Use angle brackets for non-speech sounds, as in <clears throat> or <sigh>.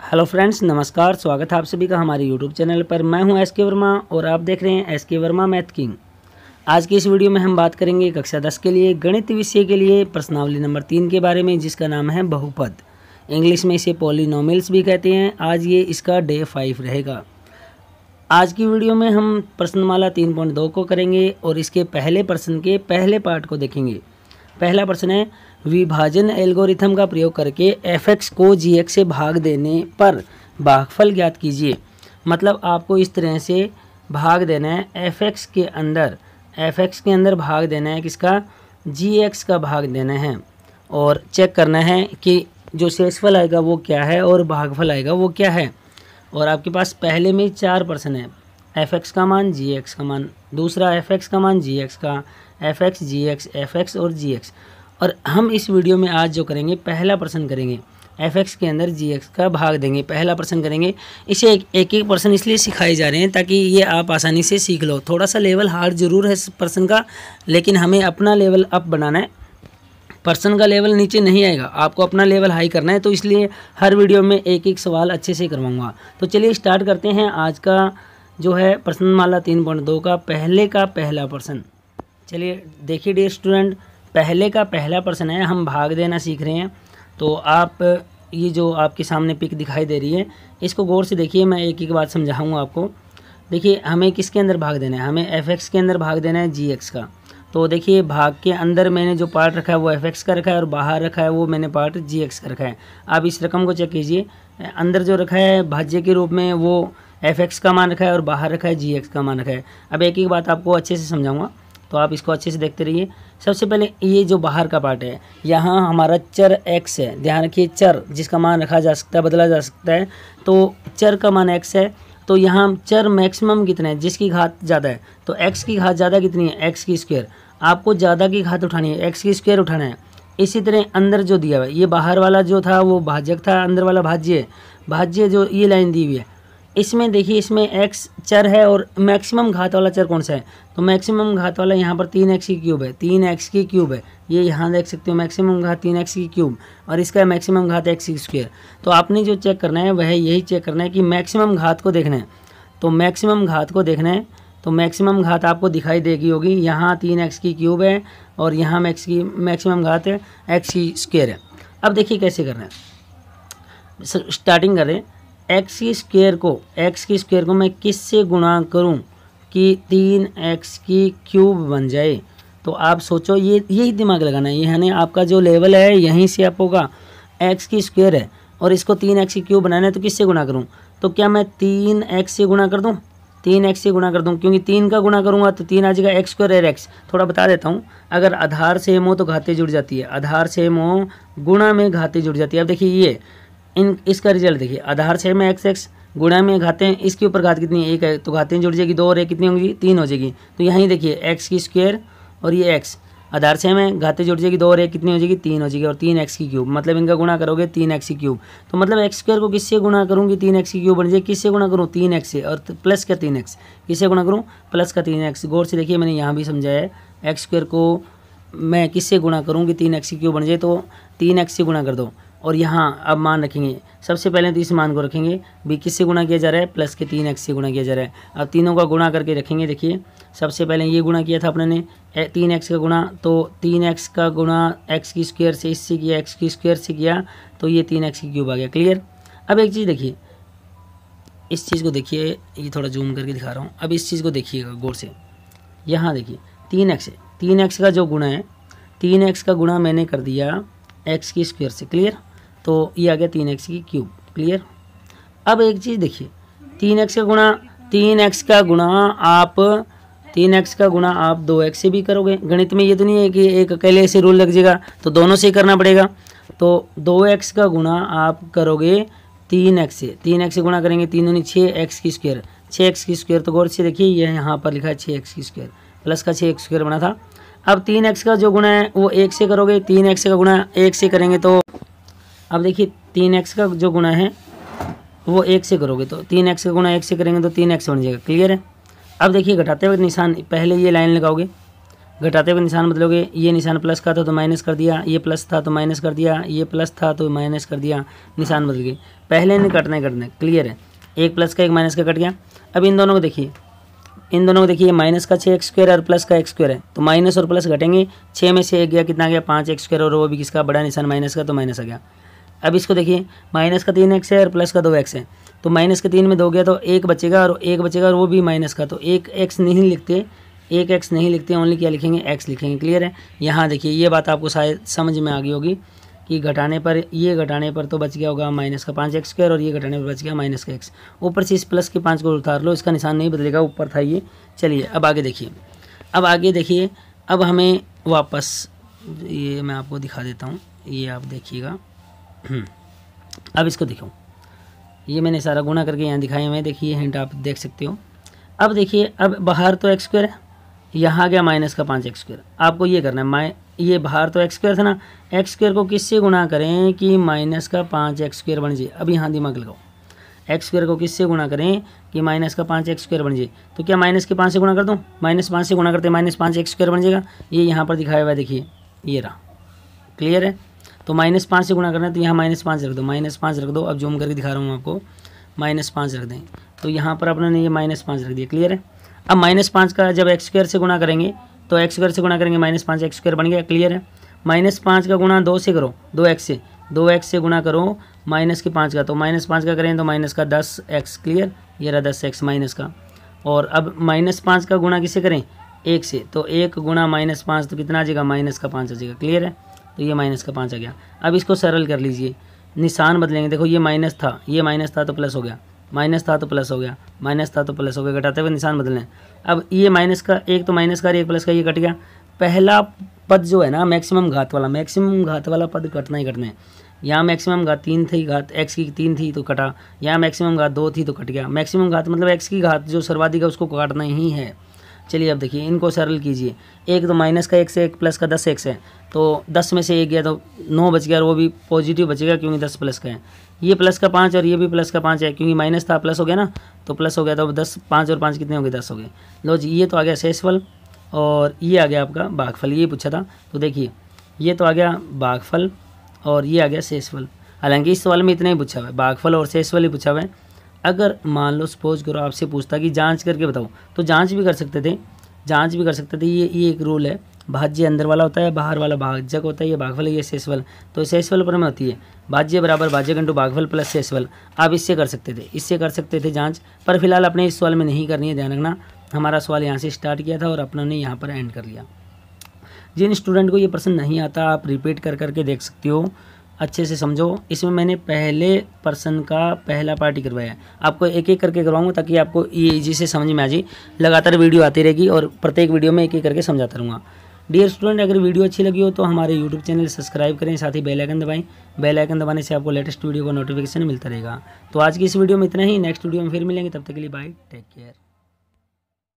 hello friends नमस्कार स्वागत है आप सभी का हमारे यूट्यूब चैनल पर मैं हूं एस के वर्मा और आप देख रहे हैं एस के वर्मा मैथ किंग आज की इस वीडियो में हम बात करेंगे कक्षा दस के लिए गणित विषय के लिए प्रश्नावली नंबर तीन के बारे में जिसका नाम है बहुपद इंग्लिश में इसे पॉलिनोमिल्स भी कहते हैं आज ये इसका डे फाइव रहेगा आज की वीडियो में हम प्रश्नमाला तीन पॉइंट दो को करेंगे और इसके पहले प्रश्न के पहले पार्ट को देखेंगे पहला प्रश्न है विभाजन एल्गोरिथम का प्रयोग करके एफ एक्स को जी एक्स से भाग देने पर भागफल ज्ञात कीजिए मतलब आपको इस तरह से भाग देना है एफ एक्स के अंदर एफ एक्स के अंदर भाग देना है किसका जी एक्स का भाग देना है और चेक करना है कि जो शेषफल आएगा वो क्या है और भागफल आएगा वो क्या है और आपके पास पहले में चार पर्सन है एफ एक्स का मान जी एक्स का मान दूसरा एफ एक्स का मान जी एक्स का f x g x f x और जी एक्स और हम इस वीडियो में आज जो करेंगे पहला प्रश्न करेंगे एफ एक्स के अंदर जी एक्स का भाग देंगे पहला प्रश्न करेंगे इसे एक एक, एक प्रश्न इसलिए सिखाए जा रहे हैं ताकि ये आप आसानी से सीख लो थोड़ा सा लेवल हार्ड ज़रूर है इस प्रश्न का लेकिन हमें अपना लेवल अप बनाना है पर्सन का लेवल नीचे नहीं आएगा आपको अपना लेवल हाई करना है तो इसलिए हर वीडियो में एक एक सवाल अच्छे से करवाऊँगा तो चलिए स्टार्ट करते हैं आज का जो है प्रश्नमाला माला तीन पॉइंट दो का पहले का पहला प्रश्न चलिए देखिए डे स्टूडेंट पहले का पहला प्रश्न है हम भाग देना सीख रहे हैं तो आप ये जो आपके सामने पिक दिखाई दे रही है इसको गौर से देखिए मैं एक एक बात समझाऊँगा आपको देखिए हमें किसके अंदर भाग देना है हमें एफ के अंदर भाग देना है जी का तो देखिए भाग के अंदर मैंने जो पार्ट रखा है वो एफ का रखा है और बाहर रखा है वो मैंने पार्ट जी का रखा है आप इस रकम को चेक कीजिए अंदर जो रखा है भाज्य के रूप में वो एफ का मान रखा है और बाहर रखा है जी का मान रखा है अब एक एक बात आपको अच्छे से समझाऊँगा तो आप इसको अच्छे से देखते रहिए सबसे पहले ये जो बाहर का पार्ट है यहाँ हमारा चर एक्स है ध्यान रखिए चर जिसका मान रखा जा सकता है बदला जा सकता है तो चर का मान एक्स है तो यहाँ चर मैक्सिमम कितना है जिसकी घात ज़्यादा है तो एक्स की घात ज़्यादा कितनी है एक्स की स्क्वेयर आपको ज़्यादा की घात उठानी है एक्स की स्क्वेयर उठाना है इसी तरह अंदर जो दिया हुआ है ये बाहर वाला जो था वो भाजक था अंदर वाला भाज्य है भाज्य जो ये लाइन दी हुई है इसमें देखिए इसमें एक्स चर है और मैक्सिमम घात वाला चर कौन सा है तो मैक्सिमम घात वाला यहाँ पर तीन एक्स की क्यूब है तीन एक्स की क्यूब है ये यहाँ देख सकते हो मैक्सिमम घात तीन एक्स की क्यूब और इसका मैक्सिमम घात एक्स स्क्वेयर तो आपने जो चेक करना है वह यही चेक करना है कि मैक्सिमम घात को देखना है तो मैक्सिमम घात को देखना है तो मैक्सिमम घात आपको दिखाई देगी होगी यहाँ तीन एक्स की क्यूब है और यहाँ मैक्स की मैक्सिमम घात है एक्स की स्क्वेयर है अब देखिए कैसे करना है स्टार्टिंग करें एक्स की स्क्वेयर को एक्स की स्क्वेयर को मैं किस से गुणा करूं कि तीन एक्स की क्यूब बन जाए तो आप सोचो ये यही दिमाग लगाना है यानी आपका जो लेवल है यहीं से आप होगा एक्स की स्क्वेयर है और इसको तीन एक्स की क्यूब बनाना है तो किससे गुणा करूँ तो क्या मैं तीन एक्स से गुणा कर दूँ तीन एक्स से गुणा कर दूँ क्योंकि तीन का गुणा करूँगा तो तीन आ जाएगा एक्स स्क्वेयर एर एक्स थोड़ा बता देता हूँ अगर आधार से एम हो तो घाते जुड़ जाती है आधार से एम हो गुणा में घाते जुड़ जाती है अब देखिए ये इन इसका रिजल्ट देखिए आधार छः में एक्स एक्स गुणा में घातें इसके ऊपर घात कितनी है एक है तो घातें जुड़ जाएगी दो और एक कितनी होगी तीन हो जाएगी तो यहीं देखिए एक्स की स्क्वेयर और ये एक्स आधार छः में घाते जुड़ जाएगी दो और एक कितनी हो जाएगी तीन हो जाएगी और तीन एक्स की क्यूब मतलब इनका गुणा करोगे तीन एक्स की क्यूब तो मतलब एक्स स्क्वेयर को किससे गुणा करूँगी तीन एक्स की क्यूब बन जाएगी किससे गुणा करूँ तीन एक्स से और प्लस तो का तीन एक्स किससे गुणा करूँ प्लस का तीन एक्स गौर से देखिए मैंने यहाँ भी समझाया है एक्स स्क्वेयर को मैं किससे गुणा करूँगी तीन एक्स की क्यूब बन जाए तो तीन एक्स से गुणा कर दो और यहाँ अब मान रखेंगे सबसे पहले तो इस मान को रखेंगे बी किससे गुणा किया जा रहा है प्लस के तीन एक्स से गुणा किया जा रहा है अब तीनों का गुणा करके रखेंगे देखिए सबसे पहले ये गुणा किया था अपने ने तीन एक्स का गुणा तो तीन एक्स का गुणा एक्स की स्क्वेयर से इससे किया एक्स की स्क्वेयर से किया तो ये तीन एक्स की क्यूब आ गया क्लियर अब एक चीज़ देखिए इस चीज़ को देखिए ये थोड़ा जूम करके दिखा रहा हूँ अब इस चीज़ को देखिएगा गौर से यहाँ देखिए तीन एक्स है तीन एक्स का जो गुणा है तीन एक्स का गुणा मैंने कर दिया एक्स की स्क्वेयर से क्लियर तो ये आ गया तीन एक्स की क्यूब क्लियर अब एक चीज़ देखिए तीन एक्स का गुणा तीन एक्स का गुणा आप तीन एक्स का गुणा आप दो एक्स से भी करोगे गणित में ये तो नहीं है कि एक अकेले से रूल लग जाएगा तो दोनों से करना पड़ेगा तो दो एक्स का गुणा आप करोगे तीन एक्स से तीन एक्स से गुणा करेंगे तीन दोनों छः एक्स की स्क्वेयर छः एक्स की स्क्वेयर तो गौर से देखिए ये यहाँ पर लिखा है छः एक्स की स्क्वेयर प्लस का छः एक्स स्क्वेयर बना था अब तीन एक्स का जो गुणा है वो एक से करोगे तीन एक्स का गुणा एक से करेंगे तो अब देखिए तीन एक्स का जो गुणा है वो एक से करोगे तो तीन एक्स का गुणा एक से करेंगे तो तीन एक्स बन जाएगा क्लियर है अब देखिए घटाते हुए निशान पहले ये लाइन लगाओगे घटाते हुए निशान बदलोगे ये निशान प्लस का था तो माइनस कर दिया ये प्लस था तो माइनस कर दिया ये प्लस था तो माइनस कर दिया निशान बदल गए पहले नहीं कटना ही कटना क्लियर है एक प्लस का एक माइनस का कट गया अब इन दोनों को देखिए इन दोनों को देखिए माइनस का छः एक्स स्क्वेयर और प्लस का एक्स स्क्वेयर है तो माइनस और प्लस घटेंगे छः में से एक गया कितना गया पाँच एक्स स्क्वेयर और वो भी किसका बड़ा निशान माइनस का तो माइनस आ गया अब इसको देखिए माइनस का तीन एक्स है और प्लस का दो एक्स है तो माइनस के तीन में दो गया तो एक बचेगा और एक बचेगा और वो भी माइनस का तो एक एक्स नहीं लिखते एक एक्स नहीं लिखते ओनली क्या लिखेंगे एक्स लिखेंगे क्लियर है यहाँ देखिए ये बात आपको शायद समझ में आ गई होगी कि घटाने पर ये घटाने पर तो बच गया होगा माइनस का पाँच एक्स स्क्वायर और ये घटाने पर बच गया माइनस का एक्स ऊपर से इस प्लस के पाँच को उतार लो इसका निशान नहीं बदलेगा ऊपर था ये चलिए अब आगे देखिए अब आगे देखिए अब हमें वापस ये मैं आपको दिखा देता हूँ ये आप देखिएगा <clears throat> अब इसको दिखाऊँ ये मैंने सारा गुणा करके यहाँ दिखाया मैं देखिए हिंट आप देख सकते हो अब देखिए अब बाहर तो एक्स स्क्वायर है यहाँ आ गया माइनस का पाँच एक्स स्क्वायर आपको ये करना है माइ ये बाहर तो एक्स स्क्वायर था ना एक्स स्क्वायर को किससे गुणा करें कि माइनस का पाँच एक्स स्क्वायर बन जाए अब यहाँ दिमाग लगाओ एक्स स्क्वायर को किससे गुणा करें कि माइनस का पाँच एक्स स्क्वायर बन जाए तो क्या माइनस के पाँच से गुणा कर दूँ माइनस पाँच से गुणा करते माइनस पाँच एक्स स्क्वायर बन जाएगा ये यहाँ पर दिखाया हुआ है देखिए ये रहा क्लियर है तो माइनस पाँच से गुणा करना है तो यहाँ माइनस पाँच रख दो माइनस पाँच रख दो अब जूम करके दिखा रहा हूँ आपको माइनस पाँच रख दें तो यहाँ पर आपने ये माइनस पाँच रख दिया क्लियर है अब माइनस पाँच का जब एक्स स्क्वायर से गुणा करेंगे तो एक्स स्क्वायर से गुणा करेंगे माइनस पाँच एक्स स्क्वायर बन गया क्लियर है माइनस पाँच का गुणा दो से करो दो एक्स से दो एक्स से गुणा करो माइनस के पाँच का तो माइनस पाँच का करें तो माइनस का दस एक्स क्लियर ये रहा दस एक्स माइनस का और अब माइनस पाँच का गुणा किसे करें एक से तो एक गुणा माइनस पाँच तो कितना आ जाएगा माइनस का पाँच आ जाएगा क्लियर है तो ये माइनस का पाँच आ गया अब इसको सरल कर लीजिए निशान बदलेंगे देखो ये माइनस था ये माइनस था तो प्लस हो गया माइनस था तो प्लस हो गया माइनस था तो प्लस हो गया घटाते हुए निशान बदलें अब ये माइनस का एक तो माइनस का एक प्लस का ये कट गया पहला पद जो है ना मैक्सिमम घात वाला मैक्सिमम घात वाला पद कटना ही कटना है यहाँ मैक्सिमम घात तीन थी घात एक्स की तीन थी तो कटा यहाँ मैक्सिमम घात दो थी तो कट गया मैक्सिमम घात मतलब एक्स की घात जो सर्वाधिक है उसको काटना ही है चलिए अब देखिए इनको सरल कीजिए एक तो माइनस का एक से एक प्लस का दस एक से तो दस में से एक गया तो नौ बच गया और वो भी पॉजिटिव बचेगा क्योंकि दस प्लस का है ये प्लस का पाँच और ये भी प्लस का पाँच है क्योंकि माइनस था प्लस हो गया ना तो प्लस हो गया तो दस पाँच और पाँच कितने हो गए दस हो गए लो जी ये तो आ गया शेषफल और ये आ गया आपका बाघफल ये पूछा था तो देखिए ये तो आ गया बाघफल और ये आ गया शेषफल हालांकि इस सवाल में इतना ही पूछा हुआ है बाघफल और शेषफल ही पूछा हुआ है अगर मान लो सपोज करो आपसे पूछता कि जांच करके बताओ तो जांच भी कर सकते थे जांच भी कर सकते थे ये ये एक रूल है भाज्य अंदर वाला होता है बाहर वाला भाजक होता है ये भागफल ये सेसवल तो सेसवल पर में होती है भाज्य बराबर भाज्य घंटू भागफल प्लस सेसवल आप इससे कर सकते थे इससे कर सकते थे जाँच पर फिलहाल अपने इस सवाल में नहीं करनी है ध्यान रखना हमारा सवाल यहाँ से स्टार्ट किया था और अपनों ने यहाँ पर एंड कर लिया जिन स्टूडेंट को ये प्रश्न नहीं आता आप रिपीट कर करके देख सकते हो अच्छे से समझो इसमें मैंने पहले पर्सन का पहला पार्टी करवाया है आपको एक एक करके करवाऊंगा ताकि आपको ये ईजी से समझ में आ जाए लगातार वीडियो आती रहेगी और प्रत्येक वीडियो में एक एक करके समझाता रहूँगा डियर स्टूडेंट अगर वीडियो अच्छी लगी हो तो हमारे यूट्यूब चैनल सब्सक्राइब करें साथ ही बेलाइकन दबाएँ बेलाइकन दबाने से आपको लेटेस्ट वीडियो का नोटिफिकेशन मिलता रहेगा तो आज की इस वीडियो में इतना ही नेक्स्ट वीडियो में फिर मिलेंगे तब तक के लिए बाय टेक केयर